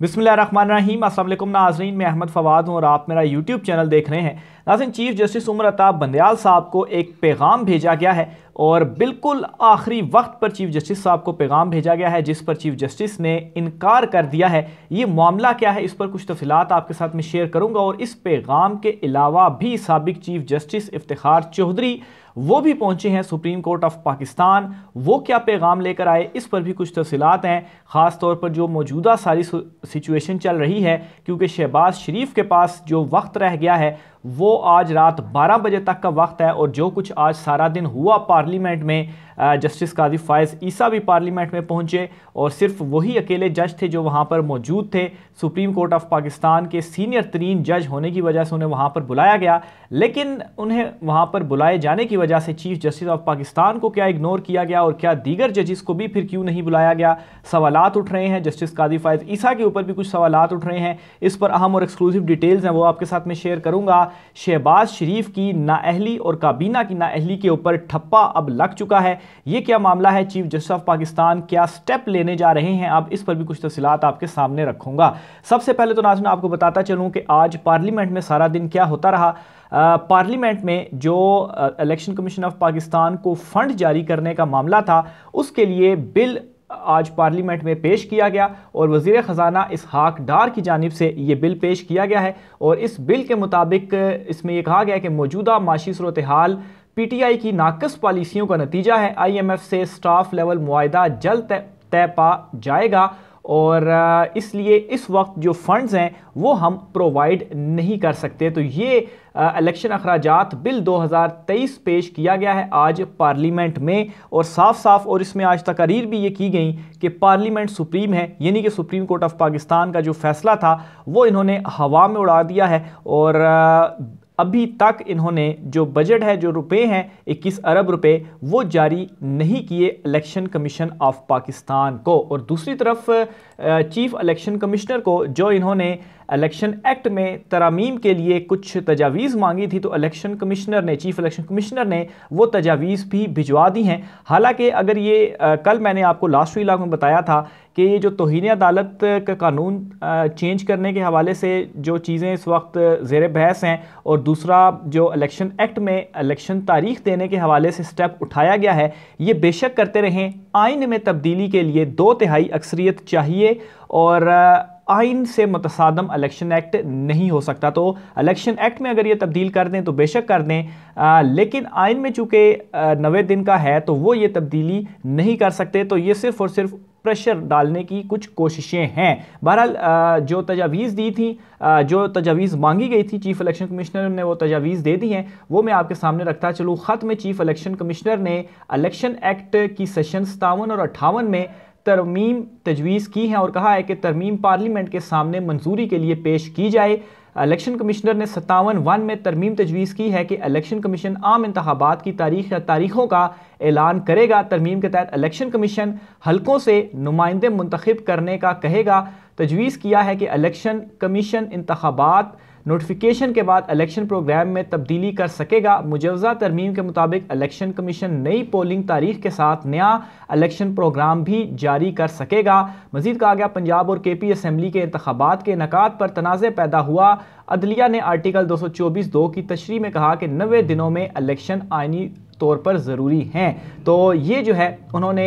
बिसमीम असल नाजरीन मैं अहमद फवाद हूँ और आप मेरा यूट्यूब चैनल देख रहे हैं नाजिन चीफ जस्टिस उमर अताब बंदयाल साहब को एक पैगाम भेजा गया है और बिल्कुल आखिरी वक्त पर चीफ जस्टिस साहब को पैगाम भेजा गया है जिस पर चीफ जस्टिस ने इनकार कर दिया है ये मामला क्या है इस पर कुछ तफसीत आपके साथ में शेयर करूँगा और इस पैगाम के अलावा भी सबक चीफ जस्टिस इफ्तार चौधरी वो भी पहुंचे हैं सुप्रीम कोर्ट ऑफ पाकिस्तान वो क्या पैगाम लेकर आए इस पर भी कुछ तफसीत हैं ख़ास तौर पर जो मौजूदा सारी सिचुएशन चल रही है क्योंकि शहबाज शरीफ के पास जो वक्त रह गया है वो आज रात 12 बजे तक का वक्त है और जो कुछ आज सारा दिन हुआ पार्लियामेंट में जस्टिस काजी फ़ायज़ ईसा भी पार्लियामेंट में पहुंचे और सिर्फ वही अकेले जज थे जो वहां पर मौजूद थे सुप्रीम कोर्ट ऑफ पाकिस्तान के सीनियर तरीन जज होने की वजह से उन्हें वहां पर बुलाया गया लेकिन उन्हें वहां पर बुलाए जाने की वजह से चीफ जस्टिस ऑफ पाकिस्तान को क्या इग्नोर किया गया और क्या दीगर जजिस को भी फिर क्यों नहीं बुलाया गया सवाल उठ रहे हैं जस्टिस काजी फ़ायज़ ईसा के ऊपर भी कुछ सवाल उठ रहे हैं इस पर अहम और एक्सक्लूसिव डिटेल्स हैं वो आपके साथ में शेयर करूँगा शहबाज शरीफ की नाअहली और काबीना की नाअहली के ऊपर ठप्पा अब लग चुका है ये क्या मामला है चीफ जस्टिस ऑफ पाकिस्तान क्या स्टेप लेने जा रहे हैं अब इस पर भी कुछ तफसीत आपके सामने रखूँगा सबसे पहले तो नाजन आपको बताता चलूँ कि आज पार्लियामेंट में सारा दिन क्या होता रहा पार्लियामेंट में जो इलेक्शन कमीशन ऑफ पाकिस्तान को फंड जारी करने का मामला था उसके लिए बिल आज पार्लियामेंट में पेश किया गया और वजीर ख़जाना इसहाक डार की जानब से ये बिल पेश किया गया है और इस बिल के मुताबिक इसमें यह कहा गया कि मौजूदा माशी सूरत हाल पी टी आई की नाकस पॉलिसियों का नतीजा है आई एम एफ से स्टाफ लेवल मुआदा जल्द तय पा जाएगा और इसलिए इस वक्त जो फंड्स हैं वो हम प्रोवाइड नहीं कर सकते तो ये इलेक्शन अखराज बिल 2023 पेश किया गया है आज पार्लियामेंट में और साफ साफ और इसमें आज तकरीर भी ये की गई कि पार्लियामेंट सुप्रीम है यानी कि सुप्रीम कोर्ट ऑफ पाकिस्तान का जो फैसला था वो इन्होंने हवा में उड़ा दिया है और अभी तक इन्होंने जो बजट है जो रुपए हैं 21 अरब रुपए वो जारी नहीं किए इलेक्शन कमीशन ऑफ पाकिस्तान को और दूसरी तरफ चीफ इलेक्शन कमिश्नर को जो इन्होंने इलेक्शन एक्ट में तरामीम के लिए कुछ तजावीज़ मांगी थी तो इलेक्शन कमिश्नर ने चीफ इलेक्शन कमिश्नर ने वो तजावीज़ भी भिजवा दी हैं हालांकि अगर ये आ, कल मैंने आपको लास्ट वीलाग में बताया था कि ये जो तोहन अदालत का कानून चेंज करने के हवाले से जो चीज़ें इस वक्त ज़ेर बहस हैं और दूसरा जो इलेक्शन एक्ट में इलेक्शन तारीख देने के हवाले से स्टेप उठाया गया है ये बेशक करते रहें आइन में तब्दीली के लिए दो तिहाई अक्सरियत चाहिए और आइन से मतसादम इलेक्शन एक्ट नहीं हो सकता तो इलेक्शन एक्ट में अगर ये तब्दील कर दें तो बेशक कर दें आ, लेकिन आइन में चूंकि नवे दिन का है तो वो ये तब्दीली नहीं कर सकते तो ये सिर्फ़ और सिर्फ प्रेशर डालने की कुछ कोशिशें हैं बहरहाल जो तजावीज़ दी थी जो तजावीज़ मांगी गई थी चीफ़ इलेक्शन कमिश्नर ने वो तजावीज़ दे दी हैं वो मैं आपके सामने रखता चलूँ ख़त में चीफ़ इलेक्शन कमिश्नर ने इलेक्शन एक्ट की सेशन सतावन और अट्ठावन में तरमीम तजवीज़ की हैं और कहा है कि तरमीम पार्लियामेंट के सामने मंजूरी के लिए पेश की जाए इलेक्शन कमिश्नर ने सत्तावन वन में तरमीम तजवीज़ की है कि इलेक्शन कमीशन आम इंतबात की तारीख या तारीखों का ऐलान करेगा तरमीम के तहत इलेक्शन कमीशन हलकों से नुमाइंदे मंतखब करने का कहेगा तजवीज़ किया है कि इलेक्शन कमीशन इंतबात नोटिफिकेशन के बाद इलेक्शन प्रोग्राम में तब्दीली कर सकेगा मुजवजा तरमीम के मुताबिक इलेक्शन कमीशन नई पोलिंग तारीख के साथ नया इलेक्शन प्रोग्राम भी जारी कर सकेगा मजीद कहा गया पंजाब और के पी असम्बली के इंतबात के इनका पर तनाज़ पैदा हुआ अदलिया ने आर्टिकल 224 दो की तशरी में कहा कि नबे दिनों में इलेक्शन आइनी तौर पर ज़रूरी हैं तो ये जो है उन्होंने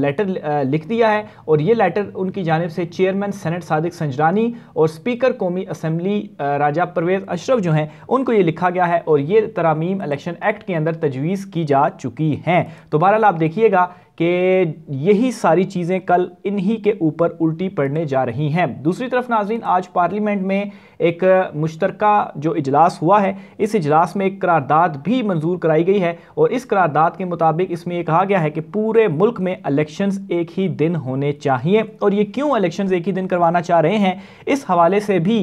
लेटर लिख दिया है और ये लेटर उनकी जानब से चेयरमैन सेनेट सादिक संजरानी और स्पीकर कौमी असम्बली राजा परवेज़ अशरफ जो हैं उनको ये लिखा गया है और ये तरामीम इलेक्शन एक्ट के अंदर तजवीज़ की जा चुकी हैं तो बहरहाल आप देखिएगा कि यही सारी चीज़ें कल इन्हीं के ऊपर उल्टी पड़ने जा रही हैं दूसरी तरफ नाजरीन आज पार्लियामेंट में एक मुश्तर जो इजलास हुआ है इस इजलास में एक करारदाद भी मंजूर कराई गई है और इस करारदाद के मुताबिक इसमें यह कहा गया है कि पूरे मुल्क में अलेक्शन एक ही दिन होने चाहिए और ये क्यों अलेक्शन एक ही दिन करवाना चाह रहे हैं इस हवाले से भी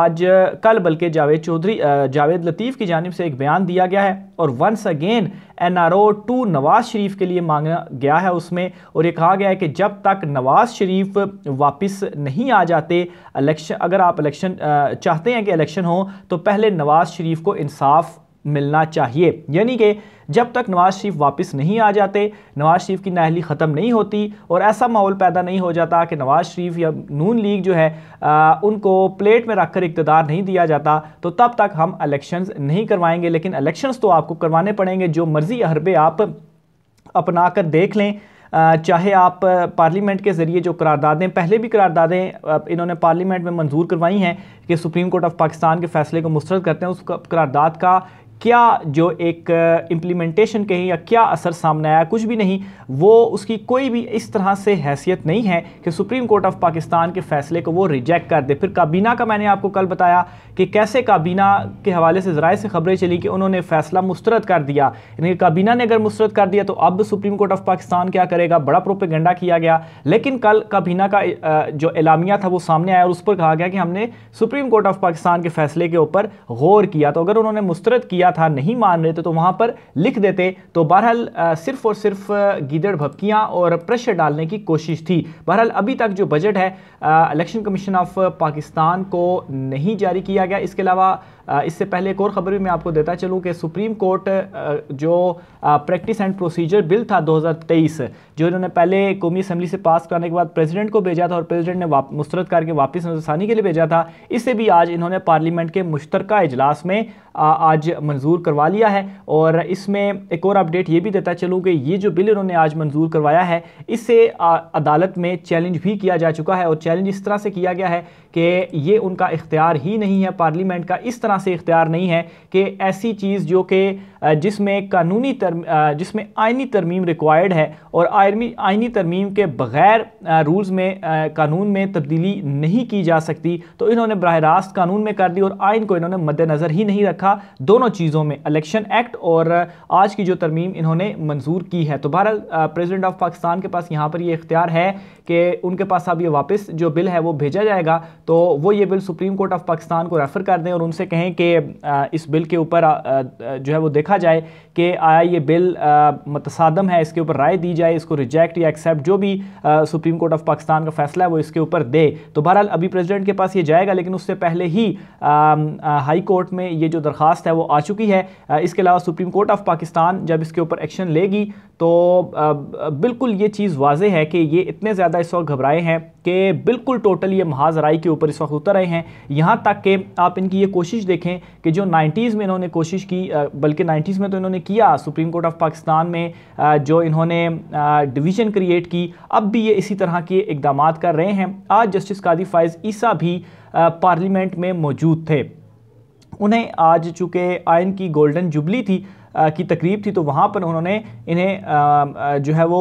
आज कल बल्कि जावेद चौधरी जावेद लतीफ़ की जानब से एक बयान दिया गया है और once again N R O to Nawaz Sharif के लिए मांगा गया है उसमें और ये कहा गया है कि जब तक नवाज़ शरीफ वापस नहीं आ जाते इलेक्शन अगर आप इलेक्शन चाहते हैं कि इलेक्शन हो तो पहले नवाज़ शरीफ को इंसाफ मिलना चाहिए यानी कि जब तक नवाज शरीफ वापस नहीं आ जाते नवाज शरीफ की नाहली ख़त्म नहीं होती और ऐसा माहौल पैदा नहीं हो जाता कि नवाज शरीफ या नून लीग जो है आ, उनको प्लेट में रखकर इकतदार नहीं दिया जाता तो तब तक हम इलेक्शंस नहीं करवाएंगे लेकिन इलेक्शंस तो आपको करवाने पड़ेंगे जो मर्ज़ी अरबे आप अपना कर देख लें चाहे आप पार्लियामेंट के ज़रिए जो करारदादें पहले भी करारदादें इन्होंने पार्लियामेंट में मंजूर करवाई हैं कि सुप्रीम कोर्ट ऑफ पाकिस्तान के फैसले को मुस्रद करते हैं उस करारदाद का क्या जो एक इम्प्लीमेंटेशन कहें या क्या असर सामने आया कुछ भी नहीं वो उसकी कोई भी इस तरह से हैसियत नहीं है कि सुप्रीम कोर्ट ऑफ पाकिस्तान के फ़ैसले को वो रिजेक्ट कर दे फिर काबीना का मैंने आपको कल बताया कि कैसे काबीना के हवाले से ज़रा से खबरें चली कि उन्होंने फ़ैसला मुस्रद कर दिया यानी काबीना ने अगर मुस्रद कर दिया तो अब सुप्रीम कोर्ट ऑफ पाकिस्तान क्या करेगा बड़ा प्रोपेगेंडा किया गया लेकिन कल काबीना का जो एलामिया था वो सामने आया और उस पर कहा गया कि हमने सुप्रीम कोर्ट ऑफ पाकिस्तान के फ़ैसले के ऊपर गौर किया तो अगर उन्होंने मुस्रद किया था नहीं मान रहे थे तो वहां पर लिख देते तो बहरहाल सिर्फ और सिर्फ गिदड़ भपकियां और प्रेशर डालने की कोशिश थी बहरहाल अभी तक जो बजट है इलेक्शन कमीशन ऑफ पाकिस्तान को नहीं जारी किया गया इसके अलावा इससे पहले एक और ख़बर भी मैं आपको देता चलूँ कि सुप्रीम कोर्ट जो प्रैक्टिस एंड प्रोसीजर बिल था 2023 जो इन्होंने पहले कौमी असम्बली से पास कराने के बाद प्रेसिडेंट को भेजा था और प्रेसिडेंट ने वाप, मुस्तरद करके वापस नजरसानी के लिए भेजा था इससे भी आज इन्होंने पार्लियामेंट के मुश्तर इजलास में आज मंजूर करवा लिया है और इसमें एक और अपडेट ये भी देता चलूँ कि ये जो बिल इन्होंने आज मंजूर करवाया है इससे अदालत में चैलेंज भी किया जा चुका है और चैलेंज इस तरह से किया गया है कि ये उनका इख्तियार ही नहीं है पार्लियामेंट का इस तरह से इख्तियार नहीं है कि ऐसी चीज़ जो कि जिसमें कानूनी तर जिसमें आइनी तरमीम रिक्वायर्ड है और आर्मी आइनी तरमीम के बग़ैर रूल्स में कानून में तब्दीली नहीं की जा सकती तो इन्होंने बरह रास्त कानून में कर दी और आइन को इन्होंने मद्दनज़र ही नहीं रखा दोनों चीज़ों में अलेक्शन एक्ट और आज की जो तरमीम इन्होंने मंजूर की है तो भारत प्रेजिडेंट ऑफ पाकिस्तान के पास यहाँ पर यह इख्तियार है कि उनके पास अब ये वापस जो बिल है वो भेजा जाएगा तो वो ये bill supreme court of Pakistan को रेफ़र कर दें और उनसे कहें कि इस बिल के ऊपर जो है वो देखा जाए कि आया ये बिल मतसादम है इसके ऊपर राय दी जाए इसको रिजेक्ट या एक्सेप्ट जो भी सुप्रीम कोर्ट ऑफ पाकिस्तान का फैसला है वो इसके ऊपर दे तो बहरहाल अभी प्रेसिडेंट के पास ये जाएगा लेकिन उससे पहले ही हाई कोर्ट में ये जो दरख्वास्त है वो आ चुकी है इसके अलावा सुप्रीम कोर्ट ऑफ पाकिस्तान जब इसके ऊपर एक्शन लेगी तो बिल्कुल ये चीज़ वाजह है कि ये इतने ज़्यादा इस वक्त घबराए हैं कि बिल्कुल टोटल ये महाजराई के ऊपर इस वक्त उतर आए हैं यहाँ तक कि आप इनकी ये कोशिश देखें कि जो 90s में इन्होंने कोशिश की बल्कि 90s में तो इन्होंने किया सुप्रीम कोर्ट ऑफ पाकिस्तान में जो इन्होंने डिवीज़न क्रिएट की अब भी ये इसी तरह के इकदाम कर रहे हैं आज जस्टिस कादी फायज़ ईसा भी पार्लियामेंट में मौजूद थे उन्हें आज चूँकि आयन की गोल्डन जुबली थी की तकरीब थी तो वहाँ पर उन्होंने इन्हें जो है वो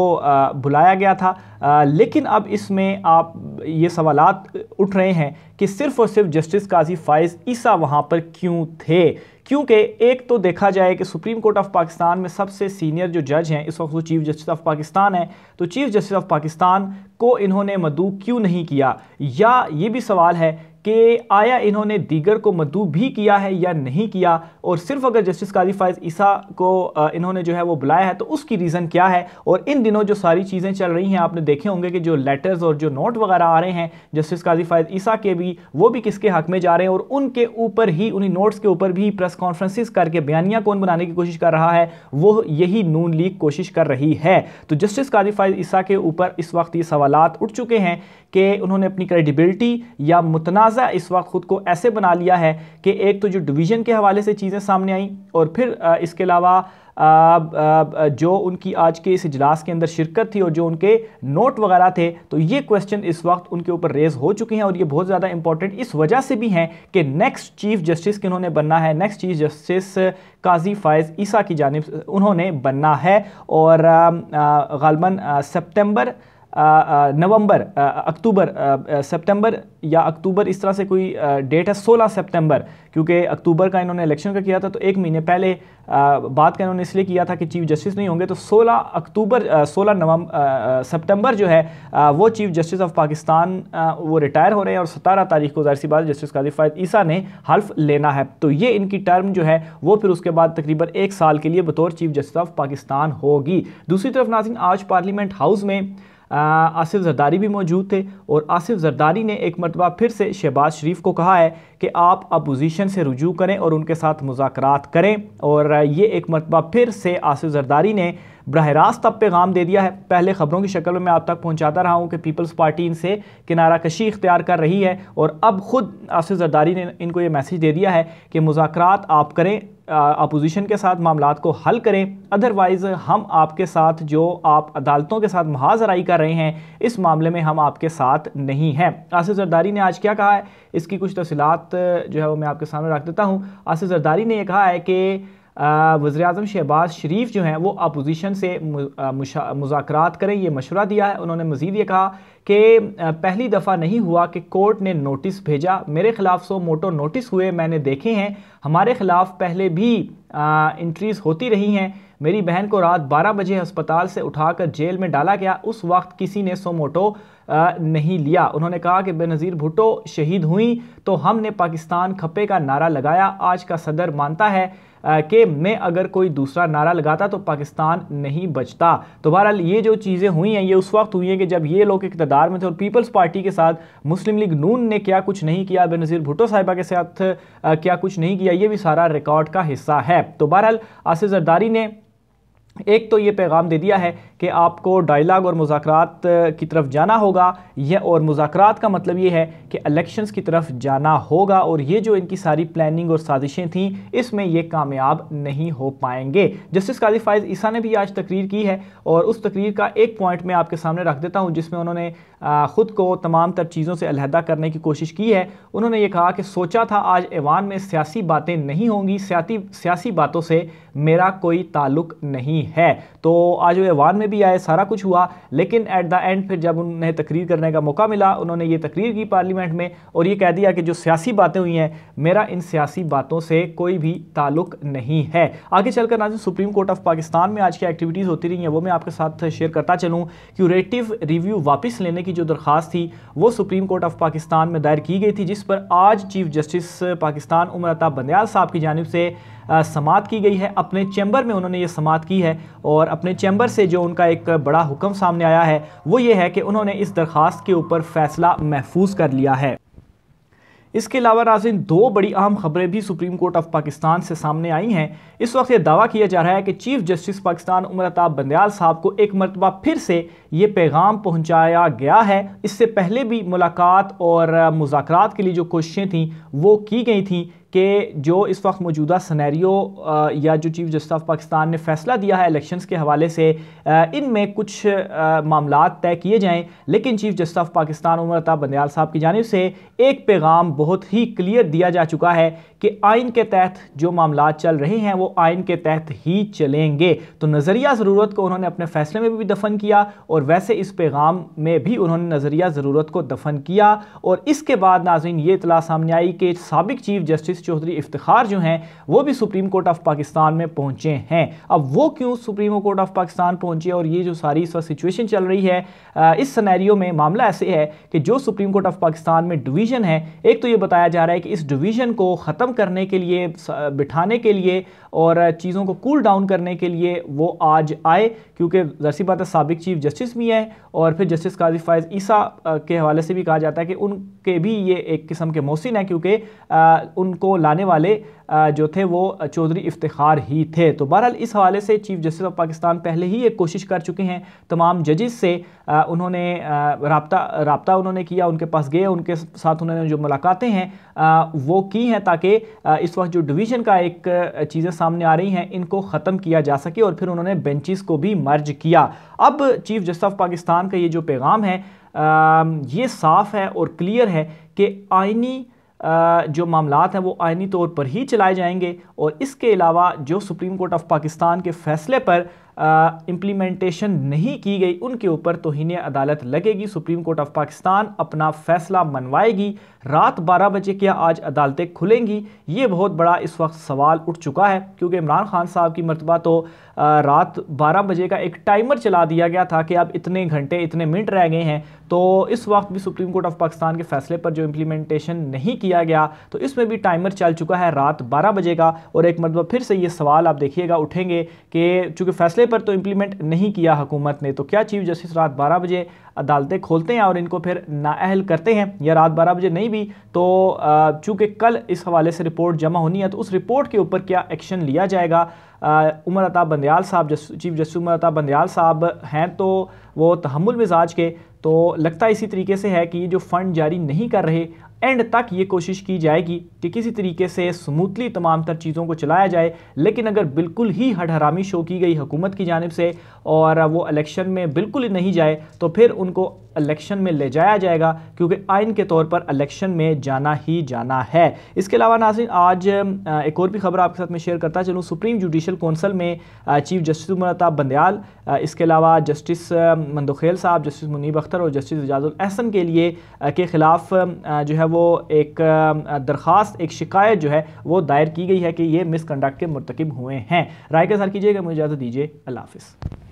बुलाया गया था लेकिन अब इसमें आप ये सवालात उठ रहे हैं कि सिर्फ और सिर्फ जस्टिस काजी फ़ाइज़ ईसा वहाँ पर क्यों थे क्योंकि एक तो देखा जाए कि सुप्रीम कोर्ट ऑफ पाकिस्तान में सबसे सीनियर जो जज हैं इस वक्त वो चीफ जस्टिस ऑफ पाकिस्तान है तो चीफ जस्टिस ऑफ पाकिस्तान को इन्होंने मदू क्यों नहीं किया या ये भी सवाल है कि आया इन्होंने दीगर को मदू भी किया है या नहीं किया और सिर्फ अगर जस्टिस काजी फायज ईसा को इन्होंने जो है वो बुलाया है तो उसकी रीज़न क्या है और इन दिनों जो सारी चीज़ें चल रही हैं आपने देखे होंगे कि जो लेटर्स और जो नोट वगैरह आ रहे हैं जस्टिस काजी फायज ईसा के भी वो भी किसके हक में जा रहे हैं और उनके ऊपर ही उन्हीं नोट्स के ऊपर भी प्रेस कॉन्फ्रेंसिस करके बयानिया कौन बनाने की कोशिश कर रहा है वो यही नून लीग कोशिश कर रही है तो जस्टिस काजी फायज ईसा के ऊपर इस वक्त ये सवाल उठ चुके हैं कि उन्होंने अपनी क्रेडिबिलिटी या मुतना लिहाजा इस वक्त ख़ुद को ऐसे बना लिया है कि एक तो जो डिवीज़न के हवाले से चीज़ें सामने आई और फिर इसके अलावा जो उनकी आज के इस इजलास के अंदर शिरकत थी और जो उनके नोट वगैरह थे तो ये क्वेश्चन इस वक्त उनके ऊपर रेज़ हो चुके हैं और ये बहुत ज़्यादा इंपॉर्टेंट इस वजह से भी हैं कि नेक्स्ट चीफ जस्टिस किन्होंने बनना है next chief justice Qazi Faez Isa की जानब उन्होंने बनना है और गालबन सेप्टेम्बर नवंबर अक्टूबर सितंबर या अक्टूबर इस तरह से कोई डेट है 16 सितंबर क्योंकि अक्टूबर का इन्होंने इलेक्शन का किया था तो एक महीने पहले आ, बात का इन्होंने इसलिए किया था कि चीफ जस्टिस नहीं होंगे तो 16 अक्टूबर 16 नवंबर सितंबर जो है आ, वो चीफ जस्टिस ऑफ पाकिस्तान आ, वो रिटायर हो रहे हैं और सतारह तारीख को जाहिर सी बात जस्टिस काजी फ़ायद ईसा ने हल्फ लेना है तो ये इनकी टर्म जो है वो फिर उसके बाद तकरीबन एक साल के लिए बतौर चीफ जस्टिस ऑफ पाकिस्तान होगी दूसरी तरफ नाजिन आज पार्लियामेंट हाउस में आसिफ जरदारी भी मौजूद थे और आसिफ जरदारी ने एक मरतबा फिर से शहबाज शरीफ को कहा है कि आप अपोजिशन से रुजू करें और उनके साथ मुजाकर करें और ये एक मरतबा फिर से आसिफ जरदारी ने बरह रास्त अब पैगाम दे दिया है पहले ख़बरों की शक्ल में मैं आप तक पहुंचाता रहा हूं कि पीपल्स पार्टी इनसे किनारा कशी इख्तियार कर रही है और अब ख़ुद आसिफ जरदारी ने इनको ये मैसेज दे दिया है कि मुजाकर आप करें अपोजिशन के साथ मामला को हल करें अदरवाइज़ हम आपके साथ जो आप अदालतों के साथ महाजराई कर रहे हैं इस मामले में हम आपके साथ नहीं हैं आसिफ जरदारी ने आज क्या कहा है इसकी कुछ तफसीत जो है वो मैं आपके सामने रख देता हूँ आसिफ जरदारी ने यह कहा है कि वज़र अजम शहबाज शरीफ जो हैं वो अपोजीशन से मुजाकर करें ये मशवरा दिया है उन्होंने मज़ीद ये कहा कि पहली दफ़ा नहीं हुआ कि कोर्ट ने नोटिस भेजा मेरे ख़िलाफ़ सो मोटो नोटिस हुए मैंने देखे हैं हमारे ख़िलाफ़ पहले भी इंट्रीज़ होती रही हैं मेरी बहन को रात 12 बजे अस्पताल से उठाकर जेल में डाला गया उस वक्त किसी ने सोमोटो नहीं लिया उन्होंने कहा कि बेनज़ीर भुट्टो शहीद हुई तो हमने पाकिस्तान खपे का नारा लगाया आज का सदर मानता है कि मैं अगर कोई दूसरा नारा लगाता तो पाकिस्तान नहीं बचता तो बहरहाल ये जो चीज़ें हुई हैं ये उस वक्त हुई हैं कि जब ये लोग इकतदार में थे और पीपल्स पार्टी के साथ मुस्लिम लीग नून ने क्या कुछ नहीं किया बेनज़ीर भुट्टो साहिबा के साथ क्या कुछ नहीं किया ये भी सारा रिकॉर्ड का हिस्सा है तो बहरहाल आसिफ जरदारी ने एक तो ये पैगाम दे दिया है कि आपको डायलाग और मुजाकरात की तरफ जाना होगा यह और मुजाकरात का मतलब ये है कि इलेक्शंस की तरफ जाना होगा और ये जो इनकी सारी प्लानिंग और साजिशें थीं इसमें ये कामयाब नहीं हो पाएंगे जस्टिस काजी फायज़ ईसा ने भी आज तकरीर की है और उस तकरीर का एक पॉइंट मैं आपके सामने रख देता हूँ जिसमें उन्होंने ख़ुद को तमाम तर चीज़ों से अलहदा करने की कोशिश की है उन्होंने ये कहा कि सोचा था आज ऐवान में सियासी बातें नहीं होंगी सियासी सियासी बातों से मेरा कोई ताल्लुक नहीं है तो आज वो ऐवान में भी आए सारा कुछ हुआ लेकिन एट द एंड फिर जब उन्हें तकरीर करने का मौका मिला उन्होंने ये तकरीर की पार्लियामेंट में और ये कह दिया कि जो सियासी बातें हुई हैं मेरा इन सियासी बातों से कोई भी ताल्लुक नहीं है आगे चलकर नाजिन सुप्रीम कोर्ट ऑफ पाकिस्तान में आज की एक्टिविटीज़ होती रही हैं वो मैं आपके साथ शेयर करता चलूँ क्यूरेटिव रिव्यू वापस लेने की जो दरख्वास्त थी वो सुप्रीम कोर्ट ऑफ पाकिस्तान में दायर की गई थी जिस पर आज चीफ जस्टिस पाकिस्तान उम्रता बंदयाल साहब की जानब से समात की गई है अपने चैम्बर में उन्होंने ये समात की है और अपने चैम्बर से जो उनका एक बड़ा हुक्म सामने आया है वो ये है कि उन्होंने इस दरख्वास्त के ऊपर फैसला महफूज कर लिया है इसके अलावा नाजिन दो बड़ी अहम खबरें भी सुप्रीम कोर्ट ऑफ पाकिस्तान से सामने आई हैं इस वक्त यह दावा किया जा रहा है कि चीफ जस्टिस पाकिस्तान उमर अताब बंदयाल साहब को एक मरतबा फिर से ये पैगाम पहुंचाया गया है इससे पहले भी मुलाकात और मुजाकरात के लिए जो कोशिशें थीं वो की गई थी कि जो इस वक्त मौजूदा सनेरियो या जो चीफ जस्टिस ऑफ पाकिस्तान ने फैसला दिया है इलेक्शंस के हवाले से इनमें कुछ मामला तय किए जाएँ लेकिन chief justice of Pakistan Umar Ata Bandial साहब की जानब से एक पैगाम बहुत ही क्लियर दिया जा चुका है कि आइन के तहत जो मामला चल रहे हैं वो आइन के तहत ही चलेंगे तो नज़रिया ज़रूरत को उन्होंने अपने फैसले में भी दफन किया और वैसे इस पैगाम में भी उन्होंने नज़रिया ज़रूरत को दफन किया और इसके बाद नाजिन ये इतला सामने आई कि सबक चीफ जस्टिस चौधरी इफ्तार जो हैं वो भी सुप्रीम कोर्ट ऑफ पाकिस्तान में पहुंचे हैं अब वो क्यों सुप्रीम कोर्ट ऑफ पाकिस्तान पहुंचे और ये जो सारी इस सिचुएशन चल रही है इस सनेरियो में मामला ऐसे है कि जो सुप्रीम कोर्ट ऑफ पाकिस्तान में डिवीज़न है एक तो ये बताया जा रहा है कि इस डिवीज़न को ख़त्म करने के लिए बिठाने के लिए और चीज़ों को कूल डाउन करने के लिए वो आज आए क्योंकि जरसी बात है सबक चीफ जस्टिस भी हैं और फिर जस्टिस काजी फायज ईसा के हवाले से भी कहा जाता है कि उनके भी ये एक किस्म के मौसिन है क्योंकि उनको लाने वाले जो थे वो चौधरी इफ्तार ही थे तो बहरहाल इस हवाले से चीफ जस्टिस ऑफ पाकिस्तान पहले ही एक कोशिश कर चुके हैं तमाम जजेस से उन्होंने रबता रबता उन्होंने किया उनके पास गए उनके साथ उन्होंने जो मुलाकातें हैं वो की हैं ताकि इस वक्त जो डिवीज़न का एक चीज़ें सामने आ रही हैं इनको ख़त्म किया जा सके और फिर उन्होंने बेंचिस को भी मर्ज किया अब चीफ जस्टिस ऑफ पाकिस्तान का ये जो पैगाम है ये साफ़ है और क्लियर है कि आइनी जो मामला हैं वो आइनी तौर पर ही चलाए जाएंगे और इसके अलावा जो सुप्रीम कोर्ट ऑफ पाकिस्तान के फैसले पर इम्प्लीमेंटेशन नहीं की गई उनके ऊपर तोहन अदालत लगेगी सुप्रीम कोर्ट ऑफ पाकिस्तान अपना फैसला मनवाएगी रात 12 बजे क्या आज अदालतें खुलेंगी ये बहुत बड़ा इस वक्त सवाल उठ चुका है क्योंकि इमरान खान साहब की मरतबा तो रात 12 बजे का एक टाइमर चला दिया गया था कि अब इतने घंटे इतने मिनट रह गए हैं तो इस वक्त भी सुप्रीम कोर्ट ऑफ पाकिस्तान के फैसले पर जो इम्प्लीमेंटेशन नहीं किया गया तो इसमें भी टाइमर चल चुका है रात बारह बजे का और एक मतलब फिर से ये सवाल आप देखिएगा उठेंगे कि चूँकि फैसले पर तो इम्प्लीमेंट नहीं किया हुकूमत ने तो क्या चीफ जस्टिस रात बारह बजे अदालतें खोलते हैं और इनको फिर नाअहल करते हैं या रात बारह बजे नहीं भी तो चूँकि कल इस हवाले से रिपोर्ट जमा होनी है तो उस रिपोर्ट के ऊपर क्या एक्शन लिया जाएगा उमर अता बंदयाल साहब जस, चीफ जस्टिस उमर अता बंदयाल साहब हैं तो वो तहमुल मिजाज के तो लगता इसी तरीके से है कि ये जो फ़ंड जारी नहीं कर रहे एंड तक ये कोशिश की जाएगी कि किसी तरीके से स्मूथली तमाम तर चीज़ों को चलाया जाए लेकिन अगर बिल्कुल ही हडहरामी शो की गई हुकूमत की जानब से और वो इलेक्शन में बिल्कुल ही नहीं जाए तो फिर उनको इलेक्शन में ले जाया जाएगा क्योंकि आइन के तौर पर इलेक्शन में जाना ही जाना है इसके अलावा नाजिन आज एक और भी खबर आपके साथ में शेयर करता चलूँ सुप्रीम जुडिशल कौंसल में चीफ जस्टिस उमरताब बंदयाल इसके अलावा जस्टिस मंदोखेल साहब जस्टिस मुनीब अख्तर और जस्टिस एजाजुल एहसन के लिए के ख़िलाफ़ जो है वो एक दरख्वास्त एक शिकायत जो है वो दायर की गई है कि ये मिसकंडक्ट के मरतकब हुए हैं राय का सर कीजिएगा मुझे इजाज़त दीजिए अल्लाह हाफिज़